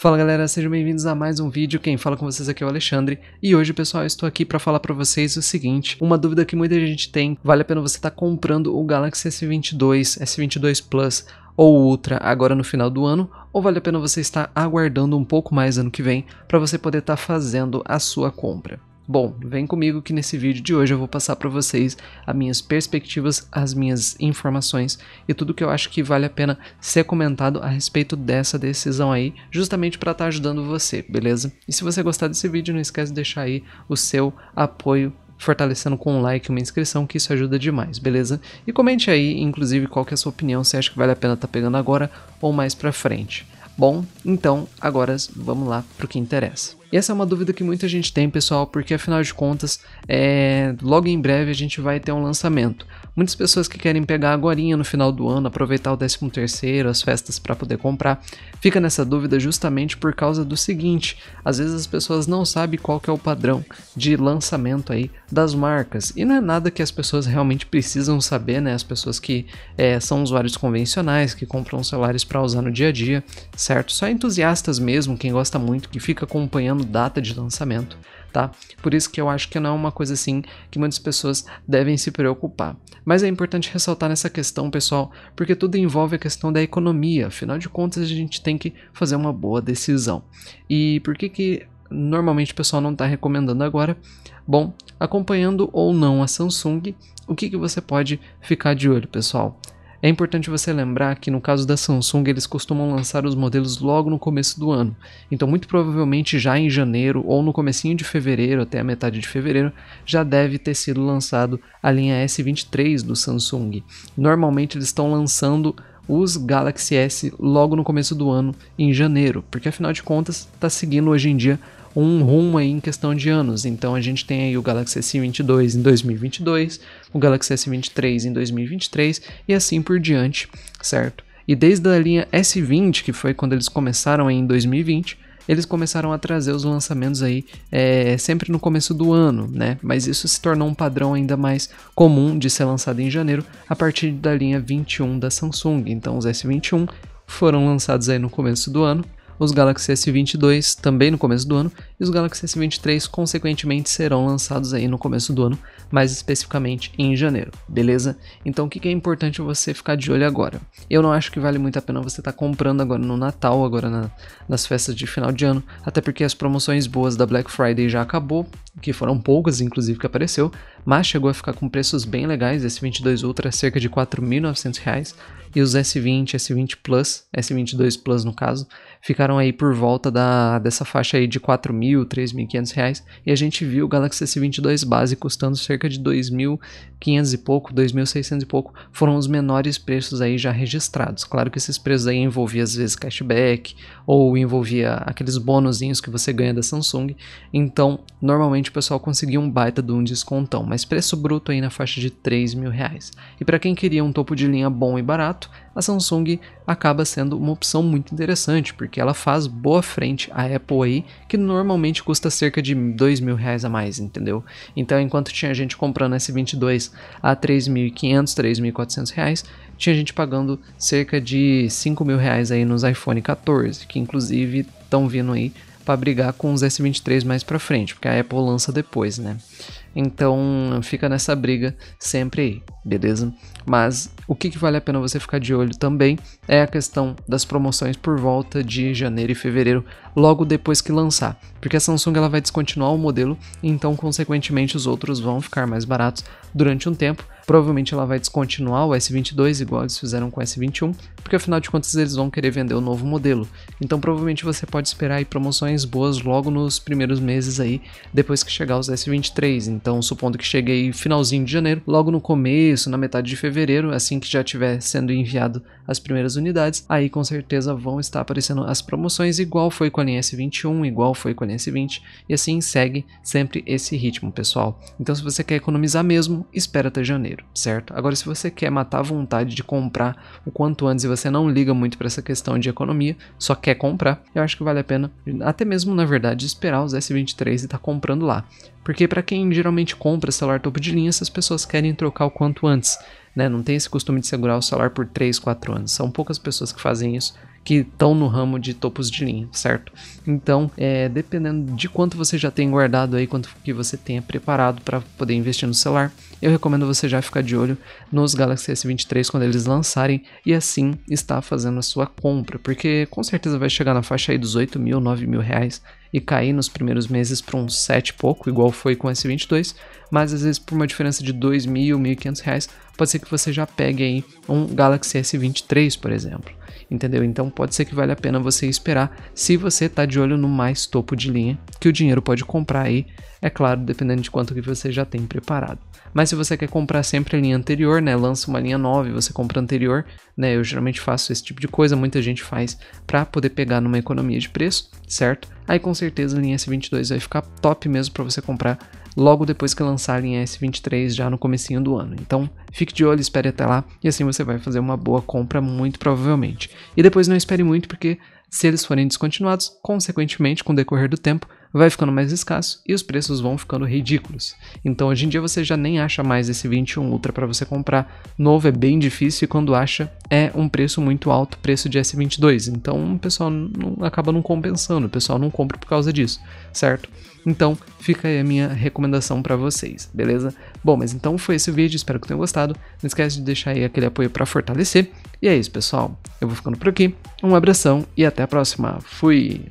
Fala galera, sejam bem-vindos a mais um vídeo. Quem fala com vocês aqui é o Alexandre. E hoje, pessoal, estou aqui para falar para vocês o seguinte: uma dúvida que muita gente tem, vale a pena você estar tá comprando o Galaxy S22, S22 Plus ou Ultra agora no final do ano, ou vale a pena você estar aguardando um pouco mais ano que vem para você poder estar tá fazendo a sua compra. Bom, vem comigo que nesse vídeo de hoje eu vou passar para vocês as minhas perspectivas, as minhas informações e tudo que eu acho que vale a pena ser comentado a respeito dessa decisão aí, justamente para estar tá ajudando você, beleza? E se você gostar desse vídeo, não esquece de deixar aí o seu apoio fortalecendo com um like, uma inscrição, que isso ajuda demais, beleza? E comente aí, inclusive, qual que é a sua opinião, se acha que vale a pena estar tá pegando agora ou mais para frente. Bom, então, agora vamos lá para o que interessa. E essa é uma dúvida que muita gente tem, pessoal, porque afinal de contas, é, logo em breve a gente vai ter um lançamento. Muitas pessoas que querem pegar agora no final do ano, aproveitar o 13 terceiro, as festas para poder comprar, fica nessa dúvida justamente por causa do seguinte: às vezes as pessoas não sabem qual que é o padrão de lançamento aí das marcas. E não é nada que as pessoas realmente precisam saber, né? As pessoas que é, são usuários convencionais, que compram celulares para usar no dia a dia, certo? Só entusiastas mesmo, quem gosta muito, que fica acompanhando data de lançamento, tá? Por isso que eu acho que não é uma coisa assim que muitas pessoas devem se preocupar. Mas é importante ressaltar nessa questão, pessoal, porque tudo envolve a questão da economia. Afinal de contas, a gente tem que fazer uma boa decisão. E por que que normalmente o pessoal não está recomendando agora? Bom, acompanhando ou não a Samsung, o que, que você pode ficar de olho, pessoal? É importante você lembrar que no caso da Samsung eles costumam lançar os modelos logo no começo do ano, então muito provavelmente já em janeiro ou no comecinho de fevereiro, até a metade de fevereiro, já deve ter sido lançado a linha S23 do Samsung. Normalmente eles estão lançando os Galaxy S logo no começo do ano, em janeiro, porque afinal de contas está seguindo hoje em dia um rumo aí em questão de anos. Então a gente tem aí o Galaxy S22 em 2022, o Galaxy S23 em 2023 e assim por diante, certo? E desde a linha S20, que foi quando eles começaram em 2020, eles começaram a trazer os lançamentos aí é, sempre no começo do ano, né? Mas isso se tornou um padrão ainda mais comum de ser lançado em janeiro a partir da linha 21 da Samsung. Então os S21 foram lançados aí no começo do ano os Galaxy S22 também no começo do ano e os Galaxy S23 consequentemente serão lançados aí no começo do ano, mais especificamente em janeiro, beleza? Então o que, é importante você ficar de olho agora? Eu não acho que vale muito a pena você estar tá comprando agora no Natal, agora na, nas festas de final de ano, até porque as promoções boas da Black Friday já acabou, que foram poucas inclusive que apareceu, mas chegou a ficar com preços bem legais, S22 Ultra cerca de R$ 4.900 e os S20, S20 Plus, S22 Plus no caso, ficaram aí por volta da, dessa faixa aí de R$ 4.000, R$ 3.500 e a gente viu o Galaxy S22 base custando cerca de R$ 2.500 e pouco, R$ 2.600 e pouco, foram os menores preços aí já registrados. Claro que esses preços aí envolvia às vezes cashback ou envolvia aqueles bônusinhos que você ganha da Samsung, então normalmente o pessoal conseguia um baita de um descontão mas preço bruto aí na faixa de 3 mil reais. E para quem queria um topo de linha bom e barato, a Samsung acaba sendo uma opção muito interessante, porque ela faz boa frente à Apple aí, que normalmente custa cerca de 2 mil reais a mais, entendeu? Então enquanto tinha gente comprando S22 a 3.500, 3.400 reais, tinha gente pagando cerca de 5 mil reais aí nos iPhone 14, que inclusive estão vindo aí para brigar com os S23 mais para frente, porque a Apple lança depois, né? Então fica nessa briga sempre aí, beleza? Mas o que, que vale a pena você ficar de olho também é a questão das promoções por volta de janeiro e fevereiro, logo depois que lançar, porque a Samsung ela vai descontinuar o modelo, então consequentemente os outros vão ficar mais baratos durante um tempo. Provavelmente ela vai descontinuar o S22 igual eles fizeram com o S21, porque afinal de contas eles vão querer vender o novo modelo. Então provavelmente você pode esperar aí promoções boas logo nos primeiros meses aí, depois que chegar os S23. Então supondo que cheguei finalzinho de janeiro, logo no começo, na metade de fevereiro, assim assim que já tiver sendo enviado as primeiras unidades, aí com certeza vão estar aparecendo as promoções, igual foi com a linha S21, igual foi com a linha S20, e assim segue sempre esse ritmo, pessoal. Então se você quer economizar mesmo, espera até janeiro, certo? Agora se você quer matar a vontade de comprar o quanto antes e você não liga muito para essa questão de economia, só quer comprar, eu acho que vale a pena, até mesmo na verdade, esperar os S23 e estar tá comprando lá. Porque para quem geralmente compra celular topo de linha, essas pessoas querem trocar o quanto antes né? Não tem esse costume de segurar o celular por 3, 4 anos. São poucas pessoas que fazem isso que estão no ramo de topos de linha, certo? Então, é, dependendo de quanto você já tem guardado aí, quanto que você tenha preparado para poder investir no celular, eu recomendo você já ficar de olho nos Galaxy S23 quando eles lançarem e assim estar fazendo a sua compra, porque com certeza vai chegar na faixa aí dos 8 mil, 9 mil reais e cair nos primeiros meses para uns 7 e pouco, igual foi com o S22, mas às vezes por uma diferença de 2.000, mil, 1.500 reais, pode ser que você já pegue aí um Galaxy S23, por exemplo, entendeu? Então pode ser que vale a pena você esperar se você está de olho no mais topo de linha, que o dinheiro pode comprar aí, é claro, dependendo de quanto que você já tem preparado. Mas se você quer comprar sempre a linha anterior, né, lança uma linha nova e você compra anterior, né, eu geralmente faço esse tipo de coisa, muita gente faz para poder pegar numa economia de preço, certo? aí com certeza a linha S22 vai ficar top mesmo para você comprar logo depois que lançar a linha S23 já no comecinho do ano. Então, fique de olho, espere até lá e assim você vai fazer uma boa compra muito provavelmente. E depois não espere muito porque se eles forem descontinuados, consequentemente, com o decorrer do tempo, vai ficando mais escasso e os preços vão ficando ridículos. Então hoje em dia você já nem acha mais esse 21 Ultra para você comprar. Novo é bem difícil e quando acha é um preço muito alto, preço de S22. Então o pessoal não, acaba não compensando, o pessoal não compra por causa disso, certo? Então fica aí a minha recomendação para vocês, beleza? Bom, mas então foi esse o vídeo, espero que tenham gostado. Não esquece de deixar aí aquele apoio para fortalecer. E é isso, pessoal. Eu vou ficando por aqui. Um abração e até até a próxima. Fui!